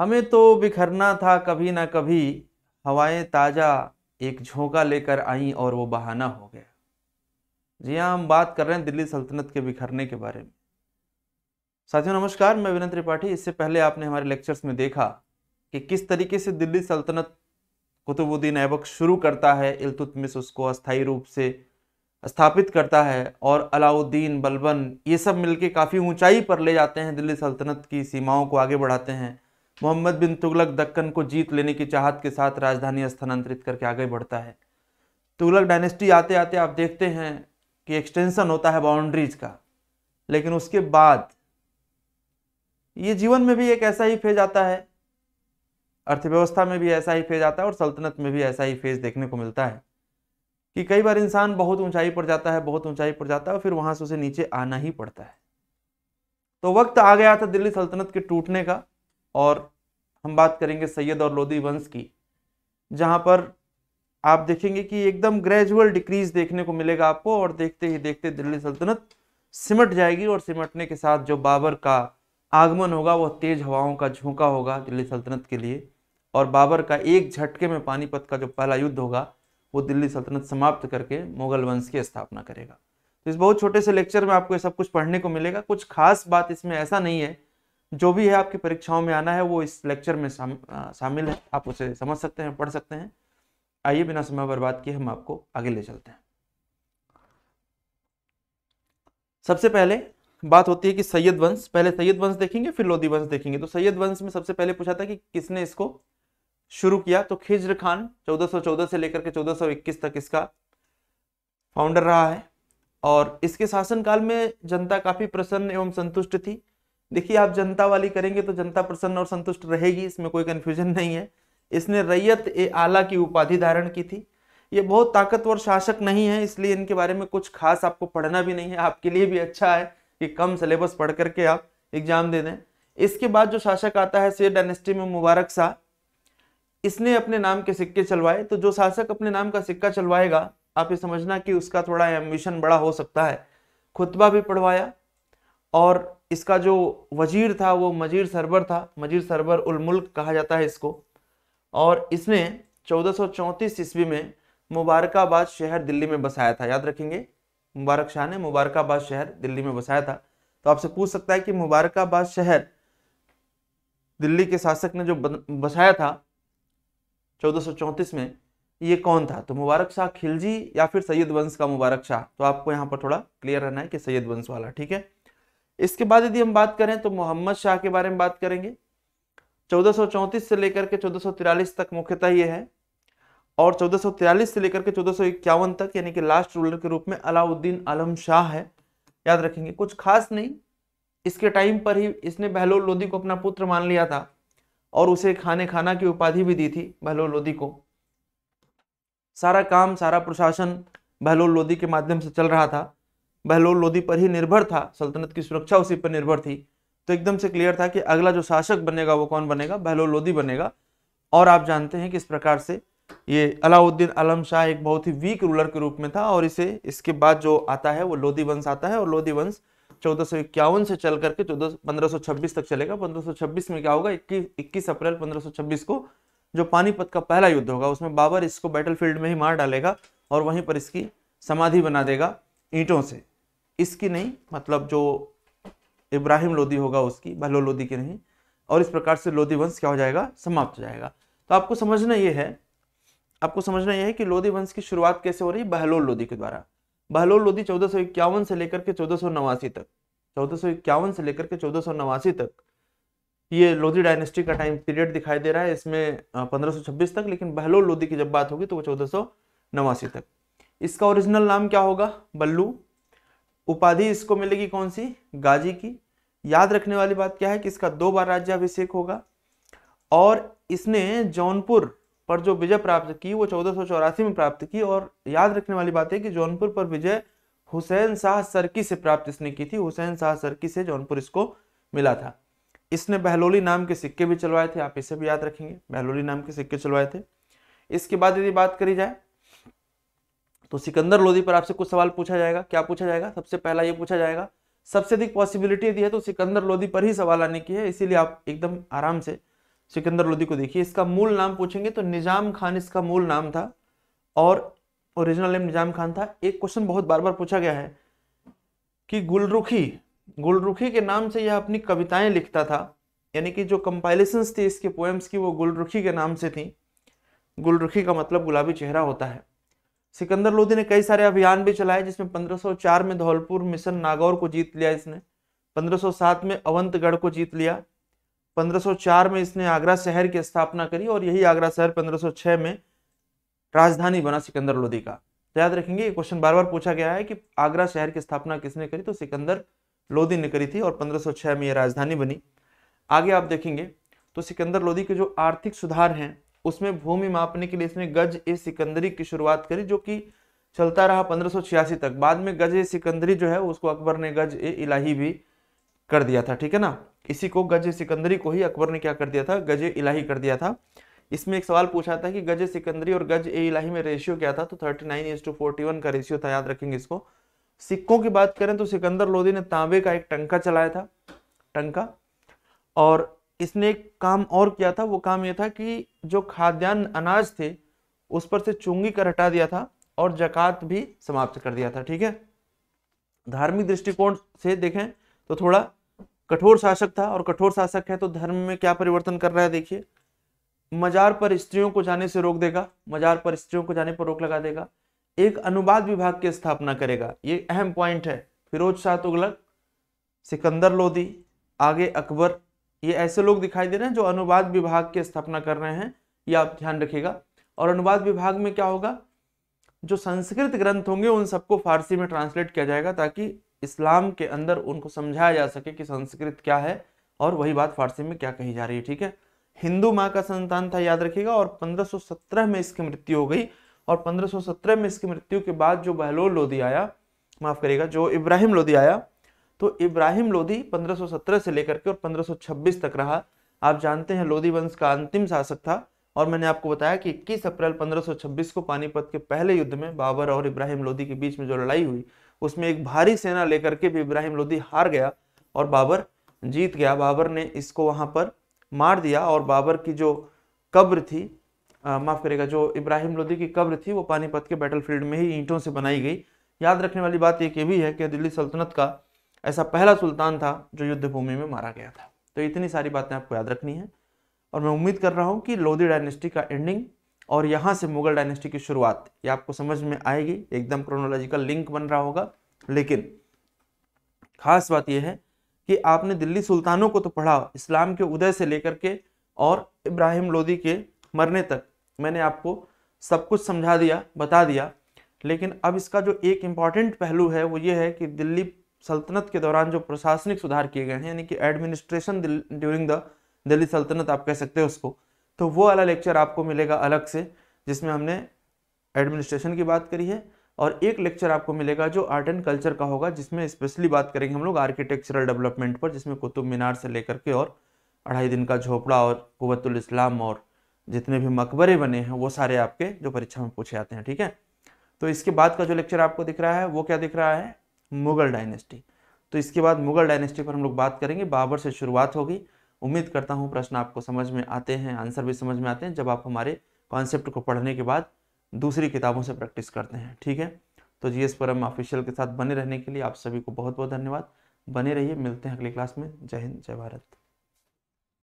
हमें तो बिखरना था कभी ना कभी हवाएं ताज़ा एक झोंका लेकर आईं और वो बहाना हो गया जी हाँ हम बात कर रहे हैं दिल्ली सल्तनत के बिखरने के बारे में साथियों नमस्कार मैं विनय त्रिपाठी इससे पहले आपने हमारे लेक्चर्स में देखा कि किस तरीके से दिल्ली सल्तनत कुतुबुद्दीन ऐबक शुरू करता है इलतुतमिस उसको अस्थायी रूप से स्थापित करता है और अलाउद्दीन बलबन ये सब मिलके काफ़ी ऊंचाई पर ले जाते हैं दिल्ली सल्तनत की सीमाओं को आगे बढ़ाते हैं मोहम्मद बिन तुगलक दक्कन को जीत लेने की चाहत के साथ राजधानी स्थानांतरित करके आगे बढ़ता है तुगलक डायनेस्टी आते आते आप देखते हैं कि एक्सटेंशन होता है बाउंड्रीज का लेकिन उसके बाद ये जीवन में भी एक ऐसा ही फेज आता है अर्थव्यवस्था में भी ऐसा ही फेज आता है और सल्तनत में भी ऐसा ही फेज देखने को मिलता है कि कई बार इंसान बहुत ऊंचाई पर जाता है बहुत ऊंचाई पर जाता है और फिर वहां से उसे नीचे आना ही पड़ता है तो वक्त आ गया था दिल्ली सल्तनत के टूटने का और हम बात करेंगे सैयद और लोधी वंश की जहाँ पर आप देखेंगे कि एकदम ग्रेजुअल डिक्रीज देखने को मिलेगा आपको और देखते ही देखते दिल्ली सल्तनत सिमट जाएगी और सिमटने के साथ जो बाबर का आगमन होगा वह तेज हवाओं का झोंका होगा दिल्ली सल्तनत के लिए और बाबर का एक झटके में पानीपत का जो पहला युद्ध होगा वो दिल्ली सल्तनत समाप्त करके मुगल वंश की स्थापना करेगा तो इस बहुत छोटे से लेक्चर में आपको ये सब कुछ पढ़ने को मिलेगा कुछ खास बात इसमें ऐसा नहीं है जो भी है आपकी परीक्षाओं में आना है वो इस लेक्चर में आ, शामिल है आप उसे समझ सकते हैं पढ़ सकते हैं आइए बिना समय बर्बाद किए हम आपको आगे ले चलते हैं सबसे पहले बात होती है कि सैयद वंश पहले सैयद वंश देखेंगे फिर लोधी वंश देखेंगे तो सैयद वंश में सबसे पहले पूछा था कि किसने इसको शुरू किया तो खिज्र खान 1414 से लेकर के 1421 तक इसका फाउंडर रहा है और इसके शासनकाल में जनता काफी प्रसन्न एवं संतुष्ट थी देखिए आप जनता वाली करेंगे तो जनता प्रसन्न और संतुष्ट रहेगी इसमें कोई कन्फ्यूजन नहीं है इसने रैयत ए आला की उपाधि धारण की थी ये बहुत ताकतवर शासक नहीं है इसलिए इनके बारे में कुछ खास आपको पढ़ना भी नहीं है आपके लिए भी अच्छा है कि कम सिलेबस पढ़ करके आप एग्जाम दे दें इसके बाद जो शासक आता है सेठ डायनेस्टी में मुबारक शाह इसने अपने नाम के सिक्के चलवाए तो जो शासक अपने नाम का सिक्का चलवाएगा आप ये समझना कि उसका थोड़ा एम्बिशन बड़ा हो सकता है खुतबा भी पढ़वाया और इसका जो वजीर था वो मजीर सरबर था मजीर सरबर उलमुल्क कहा जाता है इसको और इसने 1434 ईस्वी में मुबारकाबाद शहर दिल्ली में बसाया था याद रखेंगे मुबारक शाह ने मुबारकाबाद शहर दिल्ली में बसाया था तो आपसे पूछ सकता है कि मुबारकाबाद शहर दिल्ली के शासक ने जो बसाया था 1434 में ये कौन था तो मुबारक शाह खिलजी या फिर सैयद वंश का मुबारक शाह तो आपको यहाँ पर थोड़ा क्लियर रहना है कि सैयद वंश वाला ठीक है इसके बाद यदि हम बात करें तो मोहम्मद शाह के बारे में बात करेंगे चौदह से लेकर के चौदह तक मुख्यतः ये है और चौदह से लेकर के चौदह तक यानी कि लास्ट रूलर के रूप में अलाउद्दीन आलम शाह है याद रखेंगे कुछ खास नहीं इसके टाइम पर ही इसने बहलोल लोधी को अपना पुत्र मान लिया था और उसे खाने खाना की उपाधि भी दी थी बहलोल लोधी को सारा काम सारा प्रशासन बहलोल लोधी के माध्यम से चल रहा था बहलोल लोधी पर ही निर्भर था सल्तनत की सुरक्षा उसी पर निर्भर थी तो एकदम से क्लियर था कि अगला जो शासक बनेगा वो कौन बनेगा बहलोल लोधी बनेगा और आप जानते हैं कि इस प्रकार से ये अलाउद्दीन अलम शाह एक बहुत ही वीक रूलर के रूप में था और इसे इसके बाद जो आता है वो लोधी वंश आता है और लोधी वंश चौदह से चल करके चौदह पंद्रह तक चलेगा पंद्रह में क्या होगा इक्कीस इक्कीस अप्रैल पंद्रह को जो पानीपत का पहला युद्ध होगा उसमें बाबर इसको बैटलफील्ड में ही मार डालेगा और वहीं पर इसकी समाधि बना देगा ईंटों से इसकी नहीं मतलब जो इब्राहिम लोदी होगा उसकी भलो लोदी की नहीं और इस प्रकार से लोदी वंश क्या हो जाएगा समाप्त हो जाएगा तो आपको समझना यह है आपको समझना यह है कि लोदी वंश की शुरुआत कैसे हो रही है बहलोल लोदी के द्वारा बहलोल लोदी चौदह से लेकर के चौदह तक चौदह से लेकर के चौदह तक ये लोधी डायनेस्टी का टाइम पीरियड दिखाई दे रहा है इसमें 1526 तक लेकिन बहलोल लोदी की जब बात होगी तो वो चौदह तक इसका ओरिजिनल नाम क्या होगा बल्लू उपाधि इसको मिलेगी कौन सी गाजी की याद रखने वाली बात क्या है कि इसका दो बार राज्याभिषेक होगा और इसने जौनपुर पर जो विजय प्राप्त की वो चौदह में प्राप्त की और याद रखने वाली बात है कि जौनपुर पर विजय हुसैन शाह सरकी से प्राप्त इसने की थी हुसैन शाह सरकी से जौनपुर इसको मिला था इसने बहलोली नाम के सिक्के भी चलवाए थे आप इसे भी याद रखेंगे बहलोली नाम के सिक्के चलवाए थे इसके बाद यदि बात करी जाए तो सिकंदर लोधी पर आपसे कुछ सवाल पूछा जाएगा क्या पूछा जाएगा सबसे पहला ये पूछा जाएगा सबसे अधिक पॉसिबिलिटी यदि है तो सिकंदर लोधी पर ही सवाल आने की है इसीलिए आप एकदम आराम से सिकंदर लोधी को देखिए इसका मूल नाम पूछेंगे तो निजाम खान इसका मूल नाम था और ओरिजिनल नेम निजाम खान था एक क्वेश्चन बहुत बार बार पूछा गया है कि गुलरुखी गुलरुखी के नाम से यह अपनी कविताएं लिखता था यानी कि जो कंपाइलेशंस थी इसके पोएम्स की वो गुलरुखी के नाम से थी गुलरुखी का मतलब गुलाबी चेहरा होता है सिकंदर लोधी ने कई सारे अभियान भी चलाए जिसमें 1504 में धौलपुर मिशन नागौर को जीत लिया इसने 1507 में अवंतगढ़ को जीत लिया 1504 में इसने आगरा शहर की स्थापना करी और यही आगरा शहर 1506 में राजधानी बना सिकंदर लोधी का तो याद रखेंगे ये क्वेश्चन बार बार पूछा गया है कि आगरा शहर की स्थापना किसने करी तो सिकंदर लोधी ने करी थी और पंद्रह में यह राजधानी बनी आगे आप देखेंगे तो सिकंदर लोधी के जो आर्थिक सुधार हैं उसमें भूमि मापने के लिए इसने गज ए सिकंदरी की शुरुआत करी जो कि चलता रहा पंद्रह तक बाद में गज ए सिकंदरी जो है उसको अकबर ने गज ए इलाही भी कर दिया था ठीक है ना इसी को गज सिकंदरी को ही अकबर ने क्या कर दिया था गज इलाही कर दिया था इसमें एक सवाल पूछा था कि गज सिकंदरी और गज ए इलाही में रेशियो क्या था तो thirty nine is to forty one का रेशियो था याद रखेंगे इसको सिक्कों की बात करें तो सिकंदर लोधी ने तांबे का एक टंका चलाया था टंका और इसने एक काम और किया था वो काम यह था कि जो खाद्यान्न अनाज थे उस पर से चुंगी कर हटा दिया था और जक़ात भी समाप्त कर दिया था ठीक है धार्मिक दृष्टिकोण से देखें तो थोड़ा कठोर शासक था और कठोर शासक है तो धर्म में क्या परिवर्तन कर रहा है देखिए मजार पर स्त्रियों को जाने से रोक देगा मजार पर स्त्रियों को जाने पर रोक लगा देगा एक अनुवाद विभाग की स्थापना करेगा ये अहम पॉइंट है फिरोज शाह तुगलक सिकंदर लोधी आगे अकबर ये ऐसे लोग दिखाई दे रहे हैं जो अनुवाद विभाग की स्थापना कर रहे हैं ये आप ध्यान रखिएगा और अनुवाद विभाग में क्या होगा जो संस्कृत ग्रंथ होंगे उन सबको फारसी में ट्रांसलेट किया जाएगा ताकि इस्लाम के अंदर उनको समझाया जा सके कि संस्कृत क्या है और वही बात फारसी में क्या कही जा रही है ठीक है हिंदू माँ का संतान था याद रखिएगा और 1517 में इसकी मृत्यु हो गई और 1517 में इसकी मृत्यु के बाद जो बहलोल लोधी आया माफ करेगा जो इब्राहिम लोधी आया तो इब्राहिम लोदी 1517 से लेकर के और 1526 तक रहा आप जानते हैं लोदी वंश का अंतिम शासक था और मैंने आपको बताया कि 21 अप्रैल 1526 को पानीपत के पहले युद्ध में बाबर और इब्राहिम लोदी के बीच में जो लड़ाई हुई उसमें एक भारी सेना लेकर के भी इब्राहिम लोदी हार गया और बाबर जीत गया बाबर ने इसको वहां पर मार दिया और बाबर की जो कब्र थी माफ़ करेगा जो इब्राहिम लोदी की कब्र थी वो पानीपत के बैटलफील्ड में ही ईंटों से बनाई गई याद रखने वाली बात एक ये भी है कि दिल्ली सल्तनत का ऐसा पहला सुल्तान था जो युद्ध भूमि में मारा गया था तो इतनी सारी बातें आपको याद रखनी है और मैं उम्मीद कर रहा हूँ कि लोधी डायनेस्टी का एंडिंग और यहाँ से मुगल डायनेस्टी की शुरुआत ये आपको समझ में आएगी एकदम क्रोनोलॉजिकल लिंक बन रहा होगा लेकिन खास बात यह है कि आपने दिल्ली सुल्तानों को तो पढ़ा इस्लाम के उदय से लेकर के और इब्राहिम लोधी के मरने तक मैंने आपको सब कुछ समझा दिया बता दिया लेकिन अब इसका जो एक इम्पॉर्टेंट पहलू है वो ये है कि दिल्ली सल्तनत के दौरान जो प्रशासनिक सुधार किए गए हैं यानी कि एडमिनिस्ट्रेशन ड्यूरिंग द दिल्ली सल्तनत आप कह सकते हो उसको तो वो वाला लेक्चर आपको मिलेगा अलग से जिसमें हमने एडमिनिस्ट्रेशन की बात करी है और एक लेक्चर आपको मिलेगा जो आर्ट एंड कल्चर का होगा जिसमें स्पेशली बात करेंगे हम लोग आर्किटेक्चरल डेवलपमेंट पर जिसमें कुतुब मीनार से लेकर के और अढ़ाई दिन का झोपड़ा और कुवतुल इस्लाम और जितने भी मकबरे बने हैं वो सारे आपके जो परीक्षा में पूछे जाते हैं ठीक है तो इसके बाद का जो लेक्चर आपको दिख रहा है वो क्या दिख रहा है मुगल डायनेस्टी तो इसके बाद मुगल डायनेस्टी पर हम लोग बात करेंगे बाबर से शुरुआत होगी उम्मीद करता हूँ प्रश्न आपको समझ में आते हैं आंसर भी समझ में आते हैं जब आप हमारे कॉन्सेप्ट को पढ़ने के बाद दूसरी किताबों से प्रैक्टिस करते हैं ठीक है तो जी एस परम ऑफिशियल के साथ बने रहने के लिए आप सभी को बहुत बहुत धन्यवाद बने रहिए मिलते हैं अगली क्लास में जय हिंद जय भारत